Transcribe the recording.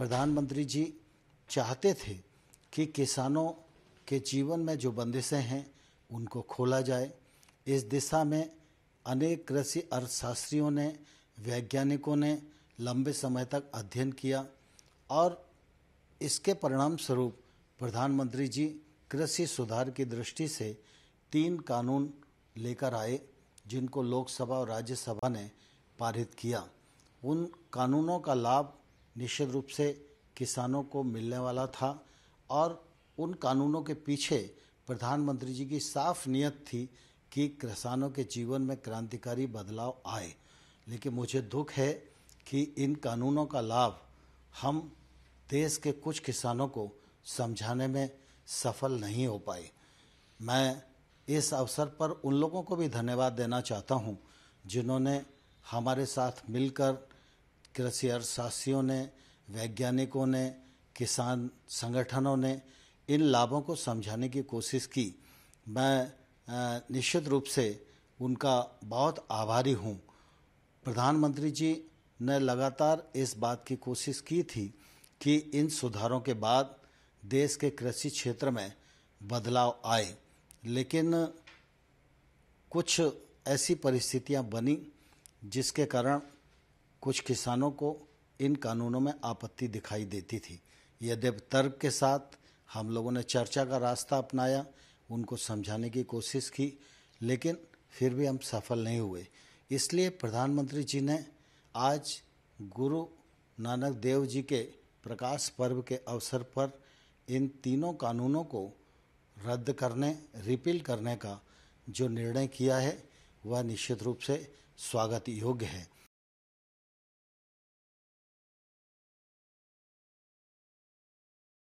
प्रधानमंत्री जी चाहते थे कि किसानों के जीवन में जो बंदिशें हैं उनको खोला जाए इस दिशा में अनेक कृषि अर्थशास्त्रियों ने वैज्ञानिकों ने लंबे समय तक अध्ययन किया और इसके परिणाम स्वरूप प्रधानमंत्री जी कृषि सुधार की दृष्टि से तीन कानून लेकर आए जिनको लोकसभा और राज्यसभा ने पारित किया उन कानूनों का लाभ निश्चित रूप से किसानों को मिलने वाला था और उन कानूनों के पीछे प्रधानमंत्री जी की साफ नीयत थी कि किसानों के जीवन में क्रांतिकारी बदलाव आए लेकिन मुझे दुख है कि इन कानूनों का लाभ हम देश के कुछ किसानों को समझाने में सफल नहीं हो पाए मैं इस अवसर पर उन लोगों को भी धन्यवाद देना चाहता हूं जिन्होंने हमारे साथ मिलकर कृषि अर्थशास्त्रियों ने वैज्ञानिकों ने किसान संगठनों ने इन लाभों को समझाने की कोशिश की मैं निश्चित रूप से उनका बहुत आभारी हूँ प्रधानमंत्री जी ने लगातार इस बात की कोशिश की थी कि इन सुधारों के बाद देश के कृषि क्षेत्र में बदलाव आए लेकिन कुछ ऐसी परिस्थितियां बनी जिसके कारण कुछ किसानों को इन कानूनों में आपत्ति दिखाई देती थी यद्यप तर्क के साथ हम लोगों ने चर्चा का रास्ता अपनाया उनको समझाने की कोशिश की लेकिन फिर भी हम सफल नहीं हुए इसलिए प्रधानमंत्री जी ने आज गुरु नानक देव जी के प्रकाश पर्व के अवसर पर इन तीनों कानूनों को रद्द करने रिपील करने का जो निर्णय किया है वह निश्चित रूप से स्वागत योग्य है